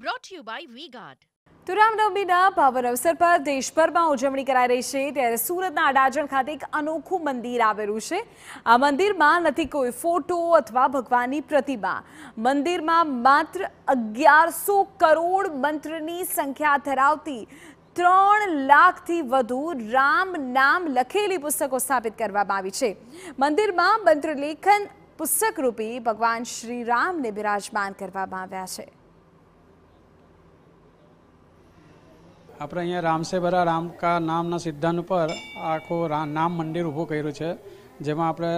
brought you by V Guard તો રામનવમીના પાવન અવસર પર દેશભરમાં ઉજવણી કરાઈ રહી છે ત્યારે સુરતના અડાજણ ખાતે એક અનોખું મંદિર આવેલું છે આ મંદિરમાં નથી કોઈ ફોટો અથવા ભગવાનની પ્રતિમા મંદિરમાં માત્ર અગિયારસો કરોડ મંત્રની સંખ્યા ધરાવતી ત્રણ લાખથી વધુ રામ નામ લખેલી પુસ્તકો સ્થાપિત કરવામાં આવી છે મંદિરમાં મંત્રલેખન પુસ્તક રૂપી ભગવાન શ્રી રામને બિરાજમાન કરવામાં આવ્યા છે આપણે અહીંયા રામસેબરા રામકા નામના સિદ્ધાંત પર આખો નામ મંદિર ઊભું કર્યું છે જેમાં આપણે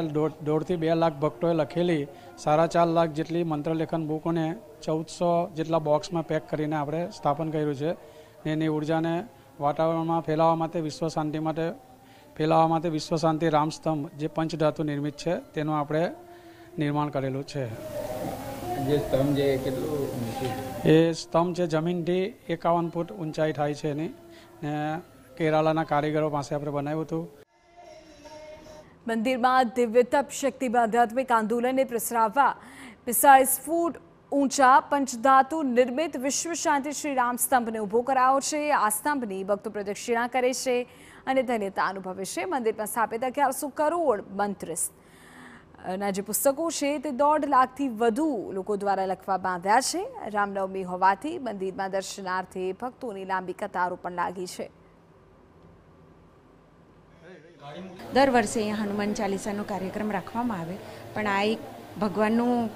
દોઢથી બે લાખ ભક્તોએ લખેલી સાડા ચાર લાખ જેટલી મંત્રલેખન બુકોને ચૌદસો જેટલા બોક્સમાં પેક કરીને આપણે સ્થાપન કર્યું છે ને એની ઉર્જાને વાતાવરણમાં ફેલાવવા માટે વિશ્વ શાંતિ માટે ફેલાવવા માટે વિશ્વ શાંતિ રામસ્તંભ જે પંચધાતુ નિર્મિત છે તેનું આપણે નિર્માણ કરેલું છે જે સ્તંભ છે કેટલું એ સ્તંભ છે જમીનથી એકાવન ફૂટ ઊંચાઈ થાય છે એની ને કેરાલાના કારીગરો પાસે આપણે બનાવ્યું હતું મંદિરમાં દિવ્ય તપ શક્તિ આધ્યાત્મિક આંદોલનને પ્રસરાવવા બિસાઇઝ ફૂડ ઊંચા પંચધાતુ નિર્મિત વિશ્વ શાંતિ શ્રી રામ સ્તંભને ઊભો કરાયો છે આ સ્તંભની ભક્તો પ્રદક્ષિણા કરે છે અને ધન્યતા અનુભવે છે મંદિરમાં સ્થાપિત અગિયારસો કરોડ મંત્રસ્થ ના જે પુસ્તકો છે તે દોઢ લાખથી વધુ લોકો દ્વારા લખવા બાંધ્યા છે રામનવમી હોવાથી મંદિરમાં દર્શનાર્થે ભક્તોની લાંબી કતારો પણ લાગી છે દર વર્ષે અહીંયા હનુમાન ચાલીસાનો કાર્યક્રમ રાખવામાં આવે પણ આ એક ભગવાનનું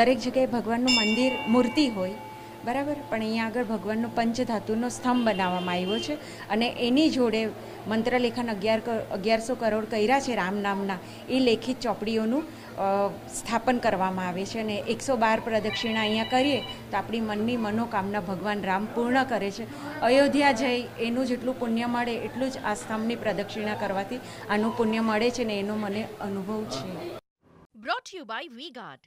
દરેક જગ્યાએ ભગવાનનું મંદિર મૂર્તિ હોય બરાબર પણ અહીંયા આગળ ભગવાનનો પંચધાતુનો સ્તંભ બનાવવામાં આવ્યો છે અને એની જોડે મંત્રલેખન અગિયાર અગિયારસો કરોડ કર્યા છે રામ નામના એ લેખિત ચોપડીઓનું સ્થાપન કરવામાં આવે છે અને એકસો બાર પ્રદક્ષિણા અહીંયા કરીએ તો આપણી મનની મનોકામના ભગવાન રામ પૂર્ણ કરે છે અયોધ્યા જઈ એનું જેટલું પુણ્ય મળે એટલું જ આ સ્તંભની પ્રદક્ષિણા કરવાથી આનું પુણ્ય મળે છે ને એનો મને અનુભવ છે brought you by V guard